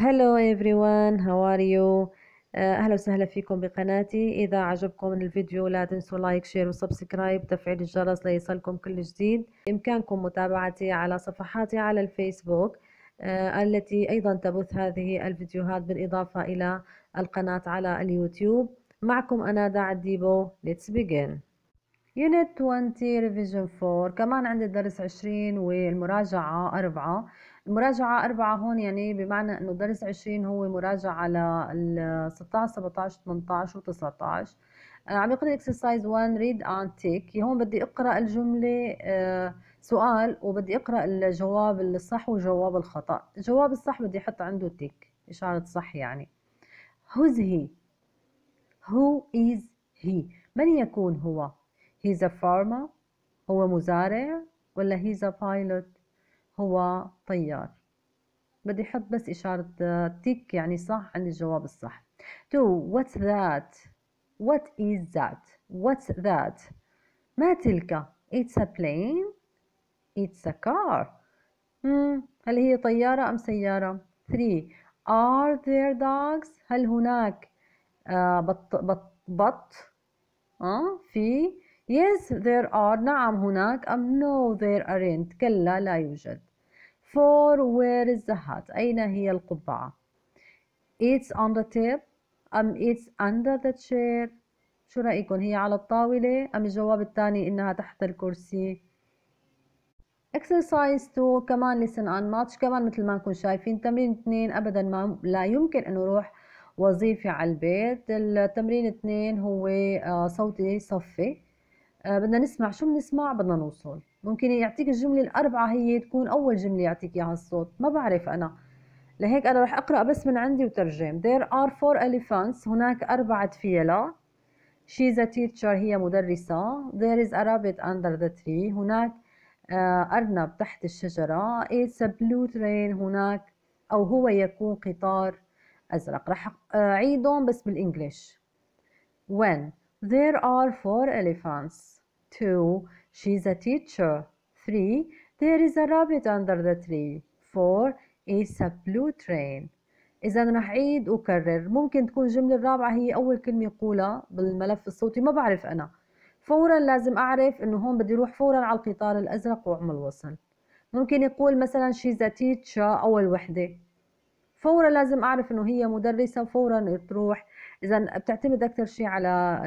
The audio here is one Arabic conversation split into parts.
هلو ايفريوان هاو ار يو اهلا وسهلا فيكم بقناتي اذا عجبكم الفيديو لا تنسوا لايك شير وسبسكرايب تفعيل الجرس ليصلكم كل جديد بامكانكم متابعتي على صفحاتي على الفيسبوك آه، التي ايضا تبث هذه الفيديوهات بالاضافه الى القناه على اليوتيوب معكم انا داع الديبو let's begin Unit 20 Revision 4 كمان عندي الدرس 20 والمراجعة 4 المراجعة أربعة هون يعني بمعنى أنه درس 20 هو مراجعة ل 16 17 18 و 19 آه، عم يقرأ اكسرسايز 1 ريد اند تيك هون بدي أقرأ الجملة آه، سؤال وبدي أقرأ الجواب الصح والجواب الخطأ الجواب الصح بدي أحط عنده تيك إشارة صح يعني who's he who is he من يكون هو he's a farmer هو مزارع ولا he's a pilot هو طيار بدي احط بس إشارة تيك يعني صح عند الجواب الصح تو what's that what is that what's that ما تلك it's a plane it's a car مم. هل هي طيارة أم سيارة three are there dogs هل هناك آه بط بط بط آه في yes there are نعم هناك أم no there aren't كلا لا يوجد For where is the hat أين هي القبعة It's on the table أم it's under the chair شو رأيكم هي على الطاولة أم الجواب الثاني إنها تحت الكرسي exercise 2 كمان listen and match كمان مثل ما نكون شايفين تمرين 2 أبدا ما لا يمكن أنه روح وظيفة على البيت التمرين 2 هو آه، صوتي صفي آه، بدنا نسمع شو بنسمع بدنا نوصل ممكن يعطيك الجمله الاربعه هي تكون اول جمله يعطيك اياها الصوت ما بعرف انا لهيك انا رح اقرا بس من عندي وترجم there are four elephants هناك اربعه فيلة is a teacher هي مدرسه there is a rabbit under the tree هناك آه، ارنب تحت الشجره it's a blue train هناك او هو يكون قطار ازرق رح اعيدهم آه، بس بالانجلش when there are four elephants two She is a teacher. 3. There is a rabbit under the tree. 4. It's a blue train. إذا رح أعيد وكرر ممكن تكون الجملة الرابعة هي أول كلمة يقولها بالملف الصوتي ما بعرف أنا فورا لازم أعرف إنه هون بدي أروح فورا على القطار الأزرق وأعمل وصل ممكن يقول مثلا she's a teacher أول وحدة فورا لازم أعرف إنه هي مدرسة فورا تروح إذا بتعتمد أكثر شيء على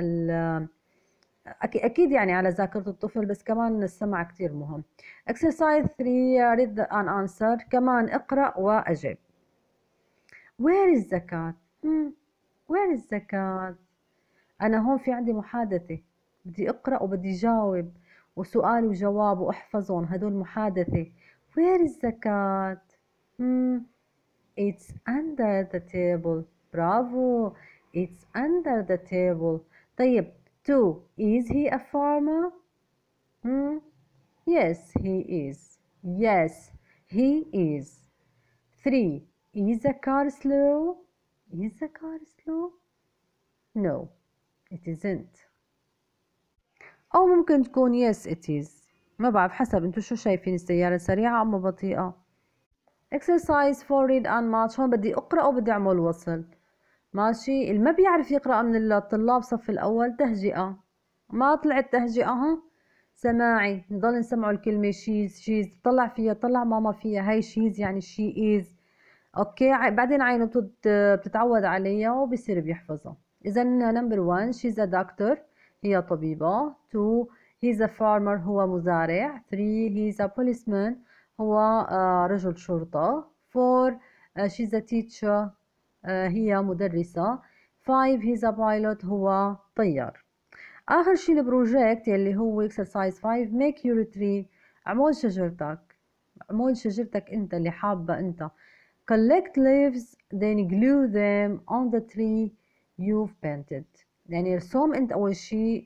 اكيد يعني على ذاكره الطفل بس كمان السمع كثير مهم exercise 3 read ان answer كمان اقرا واجب وين الزكاه وين الزكاه انا هون في عندي محادثه بدي اقرا وبدي جاوب وسؤال وجواب واحفظهم هدول محادثه وين الزكاه hmm. It's under the table. برافو. It's under the table. طيب 2. Is he a farmer? Hmm? Yes, he is. Yes, he is. 3. Is a car slow? Is a car slow? No, it isn't. أو ممكن تكون yes it is ما بعرف حسب انتو شو شايفين السيارة سريعة أم بطيئة exercise for read and match هون بدي أقرأ وبدي أعمل وصل ماشي اللي ما بيعرف يقرأ من الطلاب صف الأول تهجئة ما طلعت تهجئة ها سماعي نضل نسمعوا الكلمة شيز شيز طلع فيها طلع ماما فيها هاي شيز يعني شي از أوكي بعدين عينه بتتعود عليها وبصير بيحفظها إذا نمبر 1 شيز ا دكتور هي طبيبة 2 هيز ا فارمر هو مزارع 3 he's ا بوليسمان هو آه، رجل شرطة 4 شيز ا تيتشر آه، هي مدرسة 5 he's a pilot هو طيار آخر شي البروجيكت اللي هو exercise 5 make your tree عمود شجرتك عمود شجرتك أنت اللي حابة أنت collect leaves then glue them on the tree you've painted يعني رسم أنت أول شي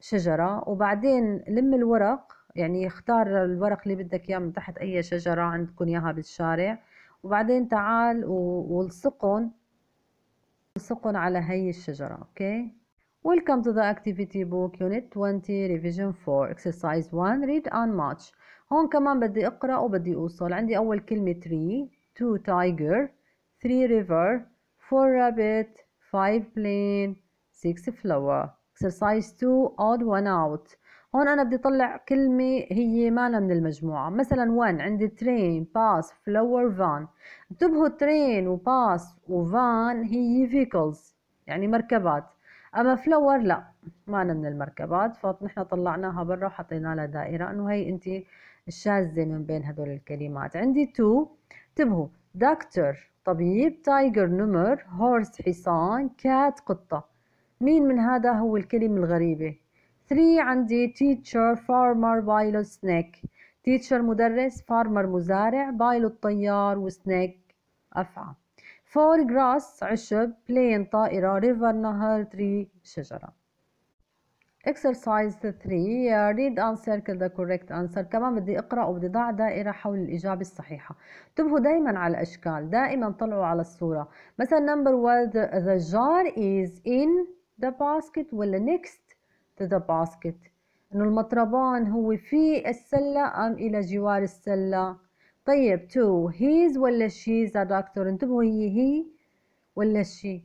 شجرة وبعدين لم الورق يعني اختار الورق اللي بدك اياه من تحت اي شجرة عندكم اياها بالشارع وبعدين تعال والصقهم الصقن على هي الشجرة اوكي Welcome to the activity book unit 20 revision 4 exercise 1 read and match هون كمان بدي اقرأ وبدي اوصل عندي اول كلمة tree 2 tiger 3 river 4 rabbit 5 plane 6 flower exercise 2 odd one out هون انا بدي اطلع كلمه هي مالها من المجموعه مثلا وان عندي ترين باس فلور فان انتبهوا ترين وباس وفان هي فيكلز يعني مركبات اما فلور لا مالها من المركبات فنحن طلعناها برا وحطينا لها دائره انه هي انت الشاذه من بين هدول الكلمات عندي تو انتبهوا دكتور طبيب تايجر نمر هورس حصان كات قطه مين من هذا هو الكلمه الغريبه 3 عندي teacher farmer pilot snake teacher مدرس farmer مزارع pilot طيار وسنيك أفعى 4 grass عشب plane طائرة river نهر 3 شجرة exercise 3 read and circle the correct answer كمان بدي اقرأ وبدي ضع دائرة حول الإجابة الصحيحة تبهوا دايما على الأشكال دائما طلعوا على الصورة مثلا number 1 the jar is in the basket ولا next to the basket إنه المطربان هو في السلة أم إلى جوار السلة طيب تو هيز ولا شيز يا دكتور انتبهوا هي هي ولا شي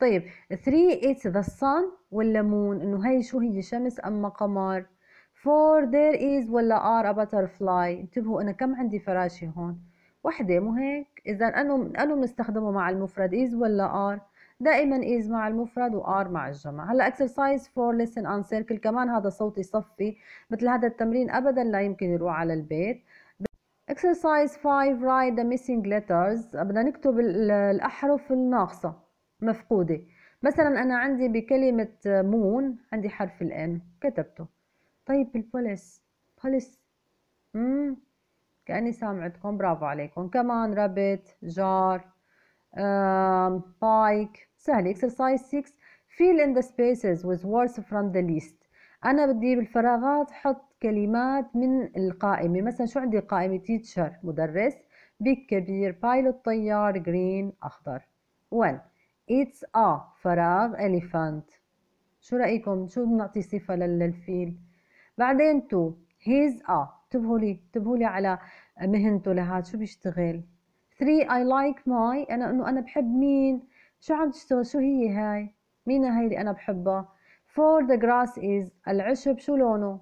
طيب 3 it's the sun ولا moon إنه هي شو هي شمس أما قمر 4 there is ولا are a butterfly انتبهوا أنا كم عندي فراشة هون وحدة مو هيك إذا أنو أنو بنستخدمه مع المفرد is ولا are دائما is مع المفرد و are مع الجمع هلا exercise for listen on circle كمان هذا صوتي صفي مثل هذا التمرين ابدا لا يمكن يروح على البيت exercise 5 write the missing letters بدنا نكتب الاحرف الناقصه مفقوده مثلا انا عندي بكلمه مون عندي حرف الام كتبته طيب البوليس بوليس امم كاني سامعتكم برافو عليكم كمان رابت جار بايك سهل exercise 6 fill in the spaces with words from the list أنا بدي بالفراغات حط كلمات من القائمة مثلا شو عندي قائمة teacher مدرس big كبير pilot طيار green أخضر 1 it's a فراغ elephant شو رأيكم شو بنعطي صفة للفيل بعدين 2 he's a انتبهوا لي انتبهوا لي على مهنته لهاد شو بيشتغل 3 I like my أنا إنه أنا بحب مين شو عم تشتغل شو هي هاي مين هاي اللي انا بحبها for the grass is العشب شو لونه